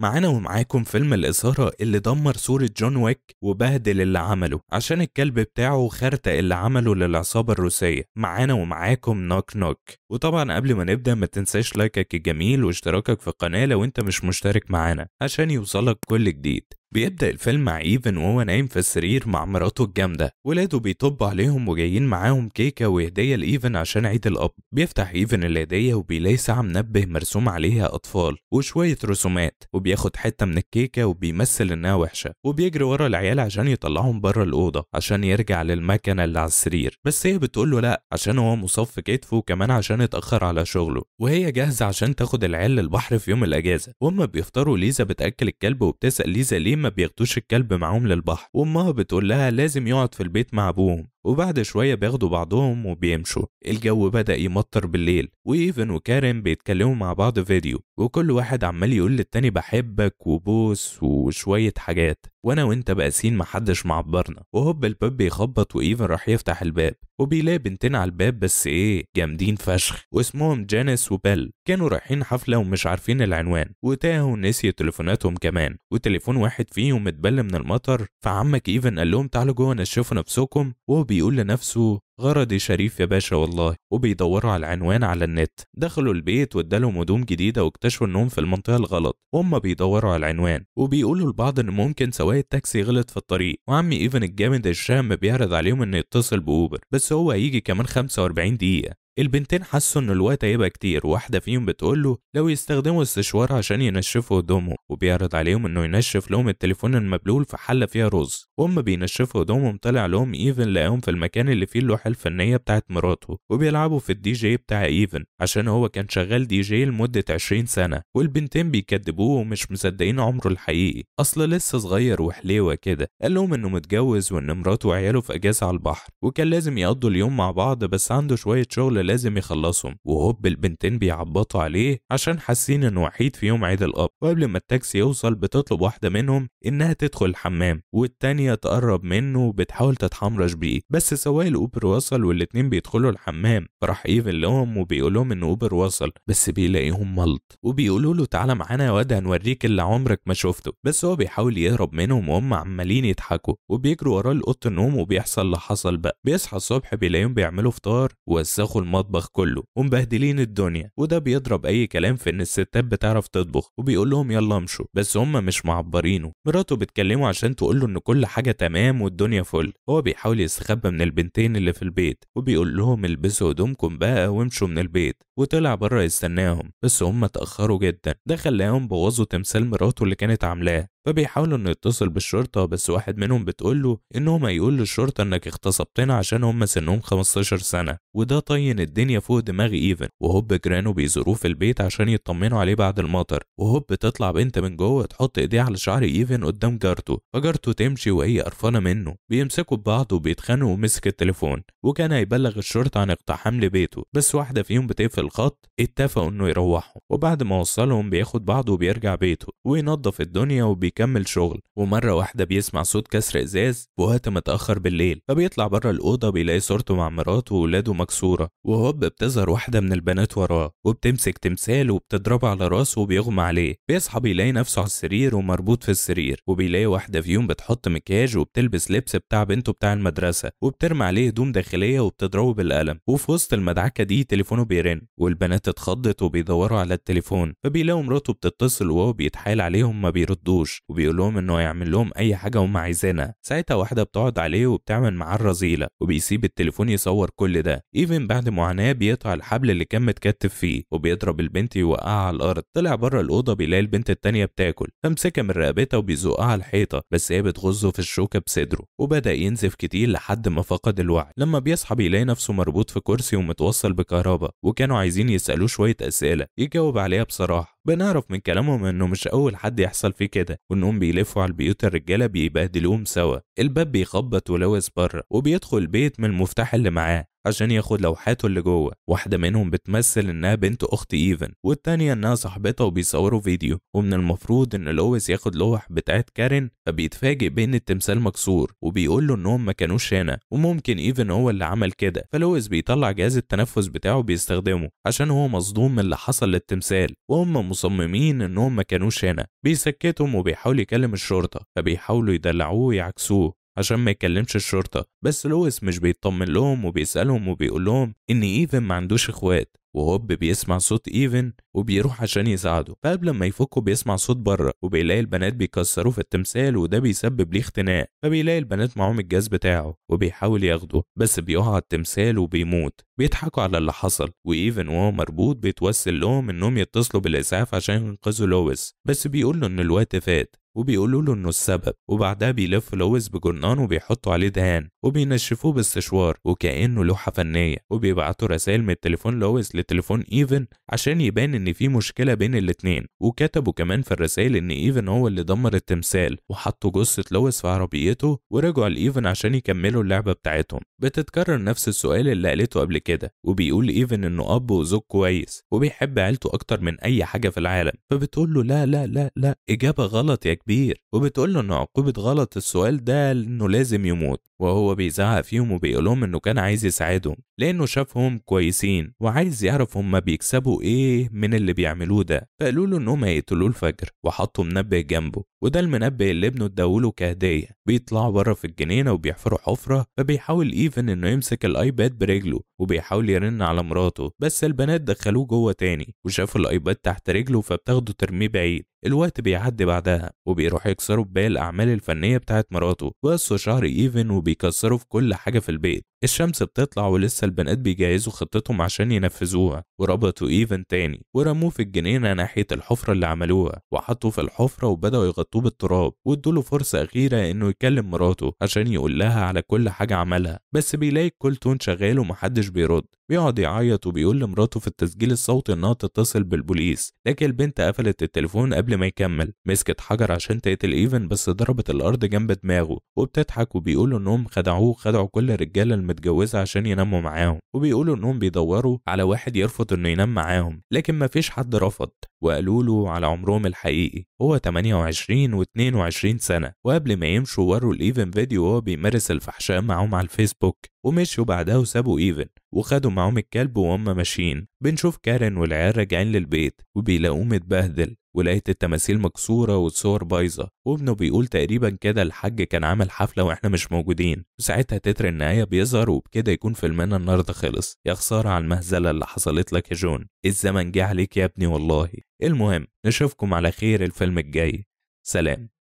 معانا ومعاكم فيلم الإثارة اللي دمر صورة جون ويك وبهدل اللي عمله عشان الكلب بتاعه خرتق اللي عمله للعصابة الروسية معانا ومعاكم نوك نوك وطبعا قبل ما نبدأ ما تنساش لايكك الجميل واشتراكك في القناة لو انت مش مشترك معانا عشان يوصلك كل جديد بيبدأ الفيلم مع ايفن وهو نايم في السرير مع مراته الجامدة ولاده بيطب عليهم وجايين معاهم كيكة وهدية لإيفن عشان عيد الأب بيفتح إيفن الهدية وبيلاقي ساعة منبه مرسوم عليها أطفال وشوية رسومات وبياخد حتة من الكيكة وبيمثل إنها وحشة وبيجري ورا العيال عشان يطلعهم بره الأوضة عشان يرجع للمكنة اللي على السرير بس هي بتقول له لأ عشان هو مصاب في كتفه وكمان عشان اتأخر على شغله وهي جاهزة عشان تاخد العيال للبحر في يوم الأجازة وهم بيفطروا ليزا بتأكل الكلب وبتسأل ليزا ليه ما بياخدوش الكلب معاهم للبحر وامها بتقول لها لازم يقعد في البيت مع ابوهم وبعد شوية بياخدوا بعضهم وبيمشوا الجو بدأ يمطر بالليل وإيفن وكارين بيتكلموا مع بعض فيديو وكل واحد عمال يقول للتاني بحبك وبوس وشوية حاجات وأنا وأنت بقاسين محدش معبرنا وهوب الباب بيخبط وإيفن راح يفتح الباب وبيلاقي بنتين على الباب بس إيه جامدين فشخ واسمهم جانس وبيل كانوا رايحين حفلة ومش عارفين العنوان وتاهوا نسي تليفوناتهم كمان وتليفون واحد فيهم اتبل من المطر فعمك إيفن قال لهم تعالوا جوه نشوفوا نفسكم وهو بيقول لنفسه غرضي شريف يا باشا والله وبيدوروا على العنوان على النت دخلوا البيت وادالهم هدوم جديدة واكتشفوا انهم في المنطقة الغلط وهم بيدوروا على العنوان وبيقولوا لبعض ان ممكن سواق التاكسي غلط في الطريق وعم ايفن الجامد الشام بيعرض عليهم انه يتصل باوبر بس هو هيجي كمان 45 دقيقة البنتين حسوا إن الوقت هيبقى كتير واحدة فيهم بتقول له لو يستخدموا السشوار عشان ينشفوا هدومهم وبيعرض عليهم إنه ينشف لهم التليفون المبلول في حلة فيها رز وهم بينشفوا هدومهم طلع لهم إيفن لقاهم في المكان اللي فيه اللوحة الفنية بتاعت مراته وبيلعبوا في الدي جي بتاع إيفن عشان هو كان شغال دي جي لمدة 20 سنة والبنتين بيكدبوه ومش مصدقين عمره الحقيقي أصل لسه صغير وحليوة كده قال لهم إنه متجوز وإن مراته وعياله في أجازة على البحر وكان لازم يقضوا اليوم مع بعض بس عنده شوية شغل لازم يخلصهم وهوب البنتين بيعبطوا عليه عشان حاسين ان وحيد في يوم عيد الاب وقبل ما التاكسي يوصل بتطلب واحده منهم انها تدخل الحمام والتانيه تقرب منه وبتحاول تتحمرش بيه بس سواق الاوبر وصل والاتنين بيدخلوا الحمام فراح ايفن لهم وبيقول لهم ان اوبر وصل بس بيلاقيهم ملط وبيقولوا له تعالى معانا يا واد هنوريك اللي عمرك ما شفته بس هو بيحاول يهرب منهم وهم عمالين يضحكوا وبيجروا وراه لاوضه النوم وبيحصل اللي حصل بقى بيصحى الصبح بيلاقيهم بيعملوا فطار ووسخوا المطبخ كله ومبهدلين الدنيا وده بيضرب اي كلام في ان الستات بتعرف تطبخ وبيقول لهم يلا امشوا بس هم مش معبرينه مراته بتكلمه عشان تقول له ان كل حاجه تمام والدنيا فل هو بيحاول يستخبى من البنتين اللي في البيت وبيقول لهم البسوا هدومكم بقى وامشوا من البيت وطلع بره يستناهم بس هم اتاخروا جدا ده خلاهم بوظوا تمثال مراته اللي كانت عاملاه فبيحاول انه يتصل بالشرطه بس واحد منهم بتقول له انه ما يقول للشرطه انك اغتصبتنا عشان هم سنهم 15 سنه وده طين الدنيا فوق دماغ ايفن وهوب جيرانه بيزوروه في البيت عشان يطمنوا عليه بعد المطر وهوب تطلع بنت من جوه تحط ايديها على شعر ايفن قدام جارته فجارته تمشي وهي قرفانه منه بيمسكوا ببعض وبيتخانقوا ومسك التليفون وكان هيبلغ الشرطه عن اقتحام لبيته بس واحده فيهم بتقفل الخط اتفقوا انه يروحوا وبعد ما وصلهم بياخد بعضه وبيرجع بيته وينظف الدنيا وبي بيكمل شغل ومرة واحدة بيسمع صوت كسر إزاز وقت متأخر بالليل فبيطلع بره الأوضة بيلاقي صورته مع مراته وولاده مكسورة وهوب بتظهر واحدة من البنات وراه وبتمسك تمثال وبتضربه على راسه وبيغمى عليه بيصحى بيلاقي نفسه على السرير ومربوط في السرير وبيلاقي واحدة فيهم بتحط مكياج وبتلبس لبس بتاع بنته بتاع المدرسة وبترمي عليه هدوم داخلية وبتضربه بالقلم وفي وسط المدعكة دي تليفونه بيرن والبنات اتخضت وبيدوروا على التليفون فبيلاقوا مراته بتتصل وهو بيتحايل عليهم ما بيردوش وبيقول لهم انه هيعمل لهم اي حاجه هم عايزينها ساعتها واحده بتقعد عليه وبتعمل معاه الرذيله وبيسيب التليفون يصور كل ده ايفن بعد معاناه بيقطع الحبل اللي كان متكتف فيه وبيضرب البنت يوقعها على الارض طلع بره الاوضه بيلاقي البنت التانيه بتاكل فمسكها من رقبتها وبيزقها على الحيطه بس هي بتغزه في الشوكه بصدره وبدا ينزف كتير لحد ما فقد الوعي لما بيصحى بيلاقي نفسه مربوط في كرسي ومتوصل بكهرباء وكانوا عايزين يسالوه شويه اسئله يجاوب عليها بصراحه بنعرف من كلامهم انه مش اول حد يحصل فيه كده وانهم بيلفوا على البيوت الرجاله بيبهدلوهم سوا الباب بيخبط ولوز بره وبيدخل البيت من المفتاح اللي معاه عشان ياخد لوحاته اللي جوه واحدة منهم بتمثل إنها بنت أخت إيفن والتانية إنها صاحبتها وبيصوروا فيديو ومن المفروض إن لويس ياخد لوح بتاعت كارين فبيتفاجئ بإن التمثال مكسور وبيقول له إنهم ما كانوش هنا وممكن إيفن هو اللي عمل كده فلويس بيطلع جهاز التنفس بتاعه بيستخدمه عشان هو مصدوم من اللي حصل للتمثال وهم مصممين إنهم ما كانوش هنا بيسكتهم وبيحاول يكلم الشرطة فبيحاولوا يدلعوه ويعكسوه عشان ما يكلمش الشرطة بس لويس مش بيطمن لهم وبيسألهم وبيقول لهم إن إيفن ما عندوش إخوات وهوب بيسمع صوت ايفن وبيروح عشان يساعده فقبل ما يفكه بيسمع صوت بره وبيلاقي البنات بيكسروه في التمثال وده بيسبب ليه اختناق فبيلاقي البنات معاهم الجاز بتاعه وبيحاول ياخده بس بيقع على التمثال وبيموت بيضحكوا على اللي حصل وايفن وهو مربوط بيتوسل لهم انهم يتصلوا بالاسعاف عشان ينقذوا لويس بس بيقول له ان الوقت فات وبيقولوا له إنه السبب وبعدها بيلف لويس بجرنان وبيحطوا عليه دهان وبينشفوه باستشوار وكأنه لوحة فنية وبيبعتوا رسائل من التليفون لويس لتليفون ايفن عشان يبان ان في مشكلة بين الاتنين وكتبوا كمان في الرسائل ان ايفن هو اللي دمر التمثال وحطوا جثة لويس في عربيته ورجعوا لايفن عشان يكملوا اللعبة بتاعتهم بتتكرر نفس السؤال اللي قالته قبل كده وبيقول ايفن انه اب وزوج كويس وبيحب عيلته اكتر من اي حاجة في العالم فبتقول له لا لا لا لا اجابة غلط يا كبير وبتقول له ان عقوبة غلط السؤال ده انه لازم يموت وهو بيزعق فيهم وبيقول لهم انه كان عايز يساعدهم لانه شافهم كويسين وعايز يعرف هما بيكسبوا ايه من اللي بيعملوه ده فقالوا له انهم هيقتلوه الفجر وحطوا منبه جنبه وده المنبه اللي ابنه اداهوله كهديه بيطلعوا بره في الجنينه وبيحفروا حفره فبيحاول ايفن انه يمسك الايباد برجله وبيحاول يرن على مراته بس البنات دخلوه جوه تاني وشافوا الايباد تحت رجله فبتاخده ترميه بعيد الوقت بيعدي بعدها وبيروح يكسروا بباقي الأعمال الفنية بتاعت مراته وقصوا شهر إيفن وبيكسروا في كل حاجة في البيت الشمس بتطلع ولسه البنات بيجهزوا خطتهم عشان ينفذوها وربطوا ايفن تاني ورموه في الجنينه ناحيه الحفره اللي عملوها وحطوه في الحفره وبداوا يغطوه بالتراب وادوا له فرصه اخيره انه يكلم مراته عشان يقول لها على كل حاجه عملها بس بيلاقي تون شغال ومحدش بيرد بيقعد يعيط وبيقول لمراته في التسجيل الصوتي انها تتصل بالبوليس لكن البنت قفلت التليفون قبل ما يكمل مسكت حجر عشان تقتل ايفن بس ضربت الارض جنب دماغه وبتضحك وبيقولوا انهم خدعوه خدعوا كل الرجاله متجوزه عشان يناموا معاهم وبيقولوا انهم بيدوروا على واحد يرفض انه ينام معاهم لكن مفيش حد رفض وقالوا له على عمرهم الحقيقي هو 28 و22 سنة وقبل ما يمشوا وروا الايفن فيديو وهو بيمارس الفحشاء معاهم على الفيسبوك ومشوا بعدها وسابوا ايفن وخدوا معاهم الكلب وهم ماشيين بنشوف كارن والعيال راجعين للبيت وبيلاقوه متبهدل ولقيت التماثيل مكسورة والصور بايظة وابنه بيقول تقريبا كده الحاج كان عامل حفلة واحنا مش موجودين وساعتها تتر النهاية بيظهر وبكده يكون فيلمنا النهاردة خلص يا خسارة على المهزلة اللي حصلت لك يا جون الزمن جه عليك يا ابني والله المهم نشوفكم على خير الفيلم الجاي سلام